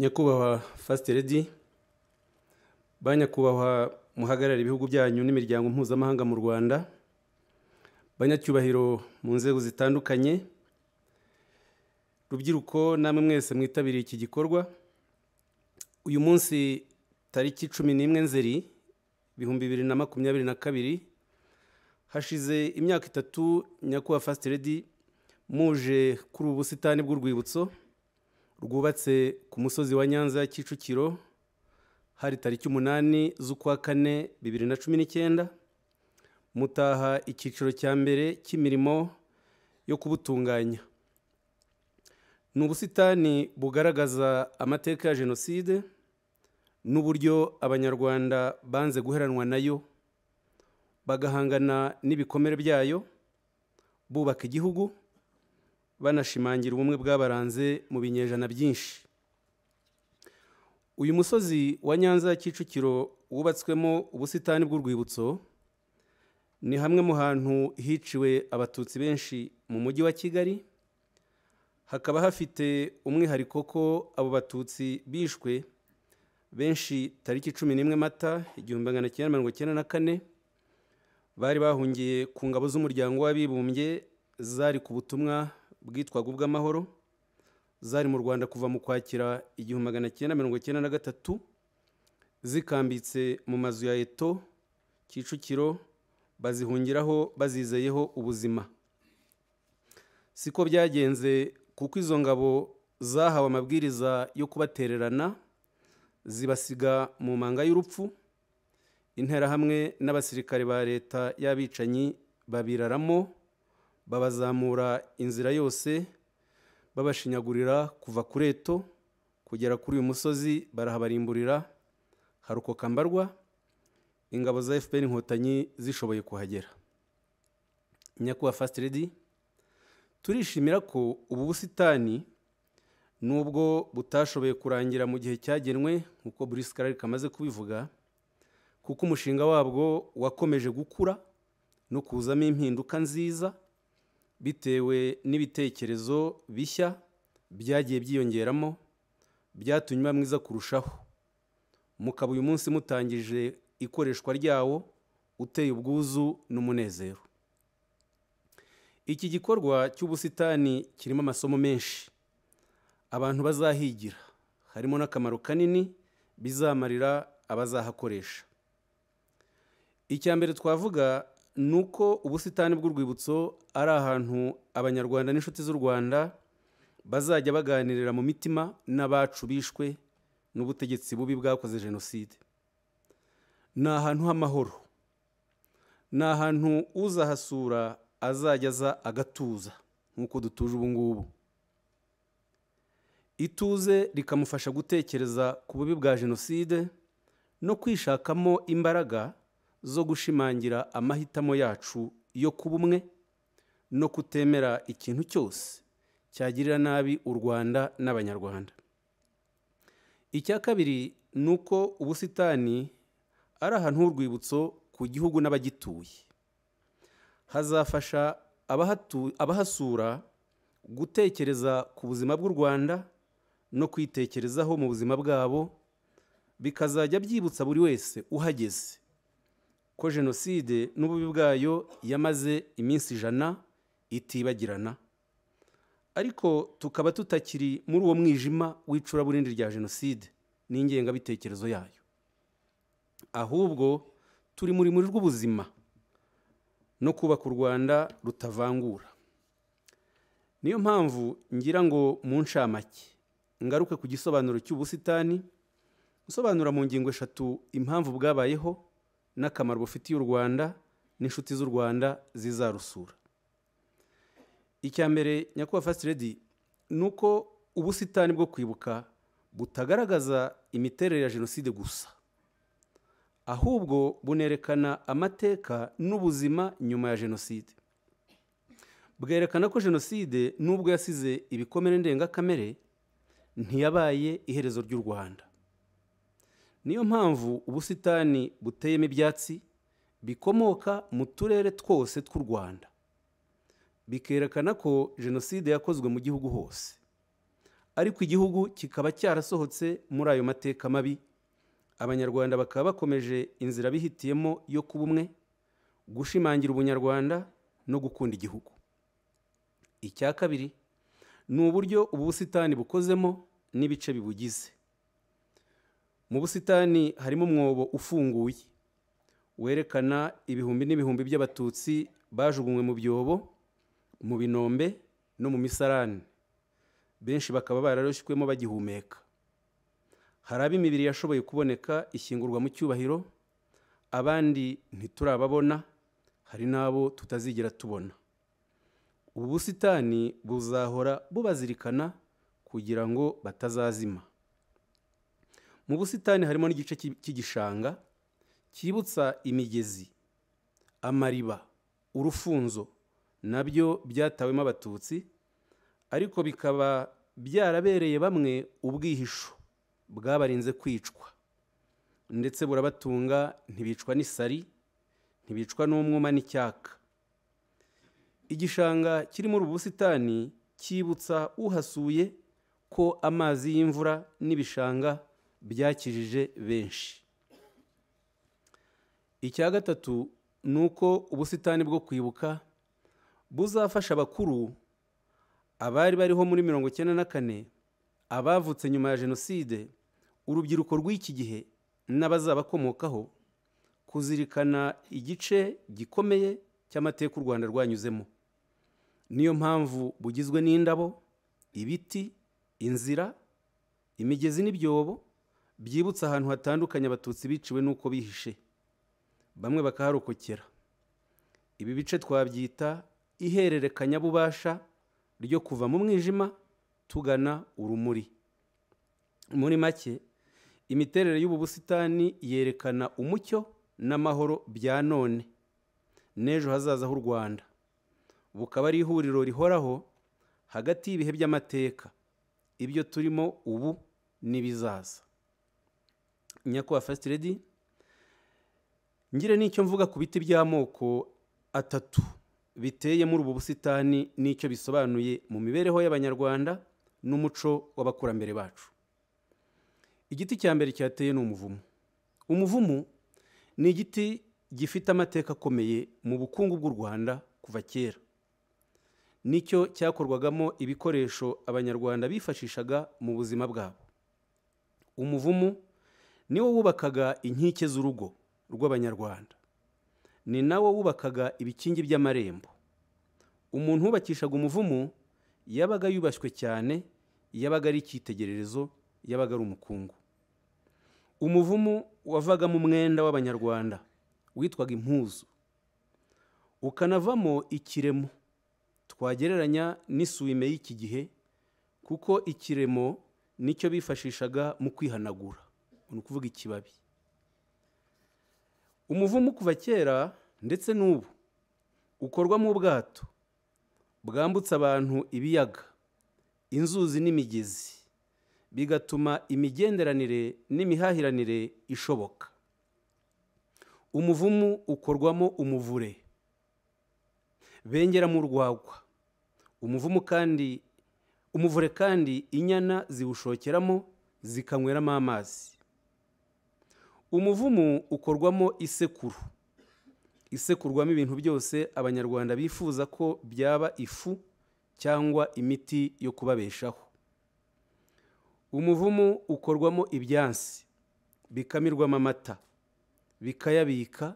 nyakubahwa fasite redi ba nyakubahwa muhagarariye ibihugu byanyu n'imiryango mpuzamahanga mu rwanda banyacyubahiro mu nzego zitandukanye rubyiruko namwe mwese mwitabiriye iki gikorwa uyu munsi tariki cumi n'imwe nzeri ibihumbi bibiri na makumyabiri na kabiri hashize imyaka itatu nyakubahwa fasite redi muje kuri ubu busitani bw'urwibutso rwubatse ku musozi wa nyanza kicukiro hari tariki umunani z'ukwa kane bibiri na cumi n'icyenda mutaha icyiciro cya mbere cy'imirimo yo kubutunganya ni ubusitani bugaragaza amateka ya jenoside n'uburyo abanyarwanda banze guheranwa nayo bagahangana n'ibikomere byayo bubaka igihugu banashimangira ubumwe bwabaranze mu binyejana byinshi uyu musozi wa nyanza kicukiro wubatswemo ubusitani bw'urwibutso ni hamwe mu hantu hiciwe abatutsi benshi mu mujyi wa kigali hakaba hafite umwihariko ko abo batutsi bishwe benshi tariki cumi n'imwe mata igihumbi magana cyenda mirongo icyenda na kane bari bahungiye ku ngabo z'umuryango w'abibumbye zari ku butumwa bwitwaga ubw'amahoro zari mu rwanda kuva mu kwakira igihumbi magana cyenda mirongo icyenda na gatatu zikambitse mu mazu ya eto kicukiro bazihungiraho bazizeyeho ubuzima siko byagenze kuko izo ngabo zahawe amabwiriza yo kubatererana zibasiga mu manga y'urupfu interahamwe n'abasirikare ba leta y'abicanyi babiraramo babazamura inzira yose babashinyagurira kuva kuri eto kugera kuri uyu musozi barahabarimburira harukoka mbarwa ingabo za fpr inkotanyi zishoboye kuhagera nyakubahwa fasiti redi turishimira ko ubu busitani nubwo butashoboye kurangira mu gihe cyagenwe nk'uko buri sikararika amaze kubivuga kuko umushinga wabwo wakomeje gukura no kuzamo impinduka nziza bitewe n'ibitekerezo bishya byagiye byiyongeramo byatumye uba mwiza kurushaho mukaba uyu munsi mutangije ikoreshwa ryawo uteye ubwuzu n'umunezero iki gikorwa cy'ubusitani kirimo amasomo menshi abantu bazahigira harimo n'akamaro kanini bizamarira abazahakoresha icya mbere twavuga ni uko ubusitani bw'urwibutso ari ahantu abanyarwanda n'inshuti z'u rwanda bazajya baganirira mu mitima n'abacu bishwe n'ubutegetsi bubi bwakoze jenoside ni ahantu h'amahoro ni ahantu uzahasura azajya aza agatuza nk'uko dutuje ubu ngubu ituze rikamufasha gutekereza ku bubi bwa jenoside no kwishakamo imbaraga zo gushimangira amahitamo yacu yo kuba umwe no kutemera ikintu cyose cyagirira nabi u rwanda n'abanyarwanda icya kabiri ni uko ubusitani ari ahantu h'urwibutso ku gihugu n'abagituye hazafasha abahasura gutekereza ku buzima bw'u rwanda no kwitekerezaho mu buzima bwabo bikazajya byibutsa buri wese uhageze ko jenoside n'ububi bwayo yamaze iminsi ijana itibagirana ariko tukaba tutakiri muri uwo mwijima w'icuraburindi rya jenoside n'ingengabitekerezo yayo ahubwo turi muri muri rw'ubuzima no kubaka u rwanda rutavangura niyo mpamvu ngira ngo mu ncamake ngaruke ku gisobanuro cy'ubusitani gusobanura mu ngingo eshatu impamvu bwabayeho n'akamaro bufitiye u rwanda n'inshuti z'u rwanda zizarusura icya mbere nyakubahwa fasiredi ni uko ubusitani bwo kwibuka butagaragaza imiterere ya jenoside gusa ahubwo bunerekana amateka n'ubuzima nyuma ya jenoside bwerekana ko jenoside nubwo yasize ibikomere ndengakamere ntiyabaye iherezo ry'u rwanda niyo mpamvu ubusitani buteyemo ibyatsi bikomoka mu turere twose tw'u rwanda bikerekana ko jenoside yakozwe mu gihugu hose ariko igihugu kikaba cyarasohotse muri ayo mateka mabi abanyarwanda bakaba bakomeje inzira bihitiyemo yo kuba umwe gushimangira ubunyarwanda no gukunda igihugu icya kabiri ni uburyo ubu busitani bukozemo n'ibice bibugize mu busitani harimo umwobo ufunguye werekana ibihumbi n'ibihumbi by'abatutsi bajugunywe mu byobo mu binombe no mu misarane benshi bakaba bararoshywemo bagihumeka hari abo imibiri yashoboye kuboneka ishyingurwa mu cyubahiro abandi ntiturababona hari n'abo tutazigera tubona ubu busitani buzahora bubazirikana kugira ngo batazazima mu busitani harimo n'igice cy'igishanga cyibutsa imigezi amariba urufunzo nabyo byatawemo abatutsi ariko bikaba byarabereye bamwe ubwihisho bwabarinze kwicwa ndetse burabatunga ntibicwa n'isari ntibicwa n'umwuma n'icyaka igishanga kirimo ubu busitani cyibutsa uhasuye ko amazi y'imvura n'ibishanga byakijije benshi icya gatatu ni uko ubusitani bwo kwibuka buzafasha abakuru abari bariho muri mirongo icyenda na kane abavutse nyuma ya jenoside urubyiruko rw'iki gihe n'abazabakomokaho kuzirikana igice gikomeye cy'amateka u rwanda rwanyuzemo niyo mpamvu bugizwe n'indabo ibiti inzira imigezi n'ibyobo byibutsa ahantu hatandukanye abatutsi biciwe n'uko bihishe bamwe bakaharokokera ibi bice twabyita ihererekanyabubasha ryo kuva mu mwijima tugana urumuri muri make imiterere y'ubu busitani yerekana umucyo n'amahoro bya none n'ejo hazaza h'u rwanda bukaba ari ihuriro rihoraho hagati y'ibihe by'amateka ibyo turimo ubu n'ibizaza nyakubahwa fasiti redi ngira n'icyo mvuga ku biti by'amoko atatu biteye muri ubu busitani n'icyo bisobanuye mu mibereho y'abanyarwanda n'umuco w'abakurambere bacu igiti cya mbere cyateye ni umuvumu umuvumu ni igiti gifite amateka akomeye mu bukungu bw'u rwanda kuva kera nicyo cyakorwagamo ibikoresho abanyarwanda bifashishaga mu buzima bwabo umuvumu niwo wubakaga inkike z'urugo rw'abanyarwanda ni nawe wubakaga ibikingi by'amarembo umuntu wubakishaga umuvumu yabaga yubashywe cyane yabaga ari icyitegererezo yabaga ari umukungu umuvumu wavagamo umwenda w'abanyarwanda witwaga impuzu ukanavamo ikiremo twagereranya n'isuwime y'iki gihe kuko ikiremo nicyo bifashishaga mu kwihanagura ni ukuvuga ikibabi umuvumu kuva kera ndetse n'ubu ukorwamo ubwato bwambutsa abantu ibiyaga inzuzi n'imigezi bigatuma imigenderanire n'imihahiranire ishoboka umuvumu ukorwamo umuvure mu rwagwa umuvumu kandi umuvure kandi inyana ziwushokeramo zikanyweramo amazi umuvumu ukorwamo isekuru isekurwamo ibintu byose abanyarwanda bifuza ko byaba ifu cyangwa imiti yo kubabeshaho umuvumu ukorwamo ibyansi bikamirwamo amata bikayabika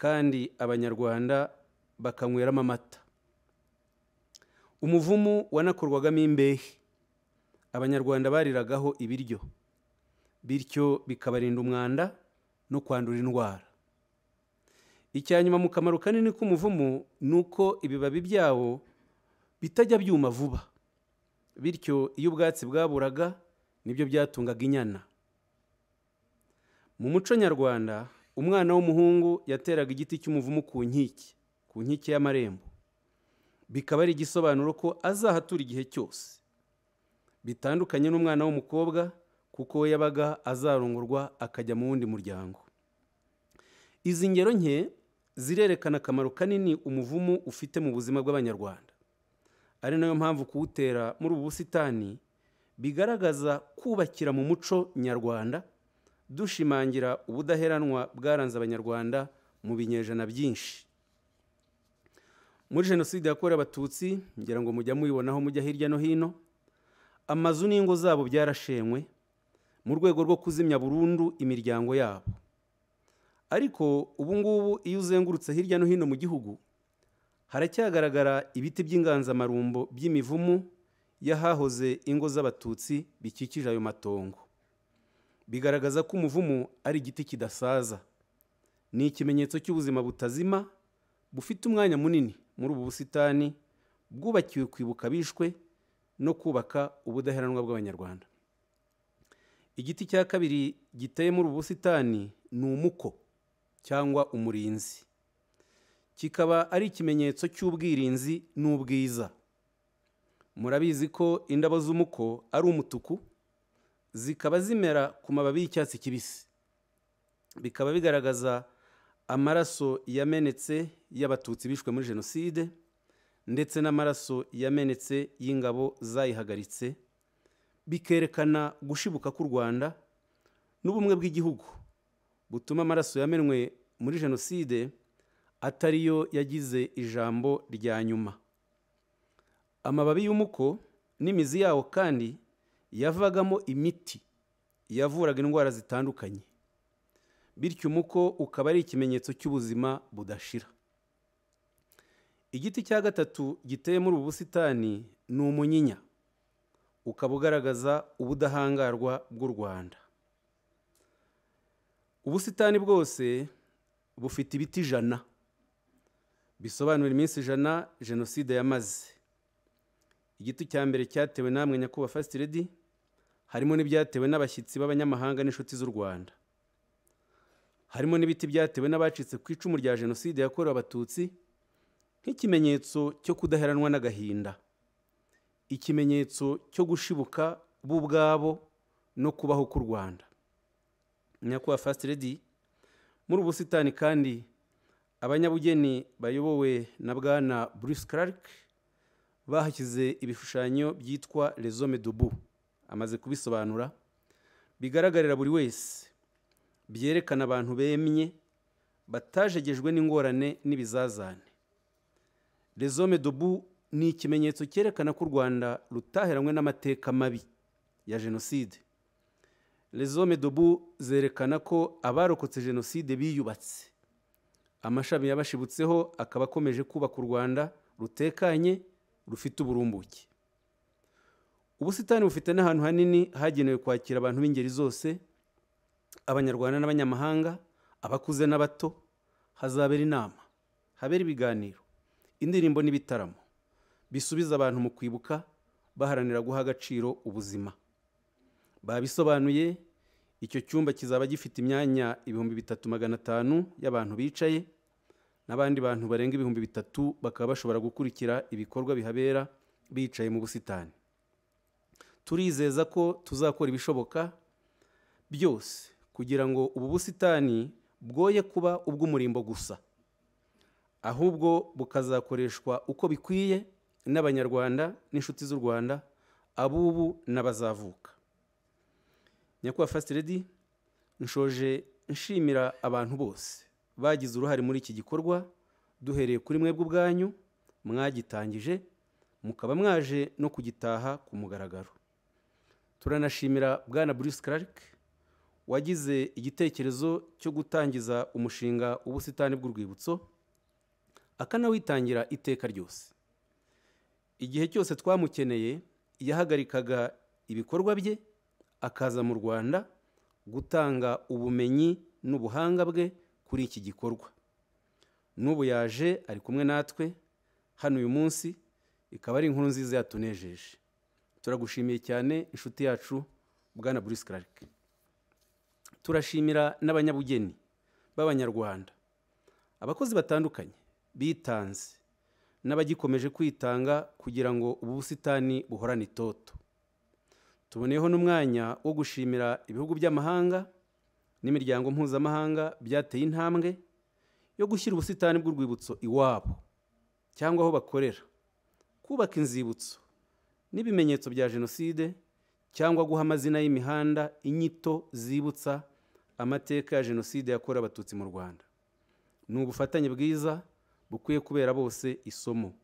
kandi abanyarwanda bakanyweramo amata umuvumu wanakorwagamo imbehe abanyarwanda bariragaho ibiryo bityo bikabarinda umwanda no kwandura indwara icya nyuma mu kamaro kanini k'umuvumu ni uko ibibabi byawo bitajya byuma vuba bityo iyo ubwatsi bwaburaga nibyo byatungaga inyana mu muco nyarwanda umwana w'umuhungu yateraga igiti cy'umuvumu ku nkike ku nkike y'amarembo bikaba ari igisobanuro ko azahatura igihe cyose bitandukanye n'umwana w'umukobwa kuko yabaga azarungurwa akajya mu wundi muryango izi ngero nke zirerekana akamaro kanini umuvumu ufite mu buzima bw'abanyarwanda ari nayo mpamvu kuwutera muri ubu busitani bigaragaza kubakira mu muco nyarwanda dushimangira ubudaheranwa bwaranze abanyarwanda mu binyejana byinshi muri jenoside yakorewe abatutsi ngira ngo mujya muyibonaho mujya hirya no hino amazu n'ingo zabo byarashenywe mu rwego rwo kuzimya burundu imiryango yabo ariko ubu ngubu iyo uzengurutse hirya no hino mu gihugu haracyagaragara ibiti by'inganzamarumbo by'imivumu y'ahahoze ingo z'abatutsi bikikije ayo matongo bigaragaza ko umuvumu ari igiti kidasaza ni ikimenyetso cy'ubuzima butazima bufite umwanya munini muri ubu busitani bwubakiwe kwibuka bishwe no kubaka ubudaheranwa bw'abanyarwanda igiti cya kabiri giteye muri ubu busitani ni umuko cyangwa umurinzi kikaba ari ikimenyetso cy'ubwirinzi n'ubwiza murabizi ko indabo z'umuko ari umutuku zikaba zimera ku mababi y'icyatsi kibisi bikaba bigaragaza amaraso yamenetse y'abatutsi bishwe muri jenoside ndetse n'amaraso yamenetse y'ingabo zayihagaritse bikerekana gushibuka k'u rwanda n'ubumwe bw'igihugu butuma amaraso yamenwe muri jenoside atariyo yagize ijambo rya nyuma amababi y'umuko n'imizi yawo kandi yavagamo imiti yavuraga indwara zitandukanye bityo umuko ukaba ari ikimenyetso cy'ubuzima budashira igiti cya gatatu giteye muri ubu busitani ni umunyinya ukaba ugaragaza ubudahangarwa bw'u rwanda ubusitani bwose bufite ibiti ijana bisobanura iminsi ijana jenoside yamaze igiti cya mbere cyatewe namwe nyakubahwa fasitiredi harimo n'ibyatewe n'abashyitsi b'abanyamahanga n'inshuti z'u rwanda harimo n'ibiti byatewe n'abacitse ku icumu rya jenoside yakorewe abatutsi nk'ikimenyetso cyo kudaheranwa n'agahinda ikimenyetso cyo gushibuka bo ubwabo no kubaho k'u rwanda nyakubahwa fasite redi muri ubu busitani kandi abanyabugeni bayobowe na bwana bruce clark bahashyize ibishushanyo byitwa rezome dubu amaze kubisobanura bigaragarira buri wese byerekana abantu bemye batajegejwe n'ingorane n'ibizazane rezome dubu ni ikimenyetso cyerekana ko u rwanda rutaheranywe n'amateka mabi ya jenoside rezome dobu zerekana ko abarokotse jenoside biyubatse amashami yabashibutseho akaba akomeje kubaka u rwanda rutekanye rufite uburumbuke ubusitani bufite n'ahantu hanini hagenewe kwakira abantu b'ingeri zose abanyarwanda n'abanyamahanga abakuze n'abato hazabera inama habera ibiganiro indirimbo n'ibitaramo bisubiza abantu mu kwibuka baharanira guha agaciro ubuzima babisobanuye icyo cyumba kizaba gifite imyanya ibihumbi bitatu magana atanu y'abantu bicaye n'abandi bantu barenga ibihumbi bitatu bakaba bashobora gukurikira ibikorwa bihabera bicaye mu busitani turizeza ko tuzakora ibishoboka byose kugira ngo ubu busitani bwoye kuba ubw'umurimbo gusa ahubwo bukazakoreshwa uko bikwiye n'abanyarwanda n'inshuti z'u rwanda abubu n'abazavuka nyakubahwa fasiti redi nshoje nshimira abantu bose bagize uruhare muri iki gikorwa duhereye kuri mwebwe ubwanyu mwagitangije mukaba mwaje no kugitaha ku mugaragaro turanashimira bwana Bruce Clark wagize igitekerezo cyo gutangiza umushinga w'ubusitani bw'urwibutso akanawitangira iteka ryose igihe cyose twamukeneye yahagarikaga ibikorwa bye akaza mu rwanda gutanga ubumenyi n'ubuhanga bwe kuri iki gikorwa n'ubu yaje ari kumwe natwe hano uyu munsi ikaba ari inkuru nziza yatunejeje turagushimiye cyane inshuti yacu bwana Bruce Clark turashimira n'abanyabugeni b'abanyarwanda abakozi batandukanye bitanze n'abagikomeje kwitanga kugira ngo ubu busitani buhorane itoto tuboneyeho n'umwanya wo gushimira ibihugu by'amahanga n'imiryango mpuzamahanga byateye intambwe yo gushyira ubusitani bw'urwibutso iwabo cyangwa aho bakorera kubaka inzibutso n'ibimenyetso bya jenoside cyangwa guha amazina y'imihanda inyito zibutsa amateka ya jenoside yakorewe abatutsi mu rwanda ni ubufatanye bwiza bukwiye kubera bose isomo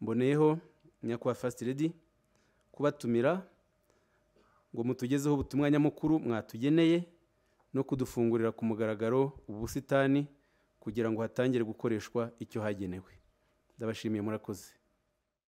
mboneyeho nyakubahwa fasiti redi kubatumira ngo mutugezeho ubutumwa nyamukuru mwatugeneye no kudufungurira ku mugaragaro ubusitani kugira ngo hatangire gukoreshwa icyo hagenewe ndabashimiye murakoze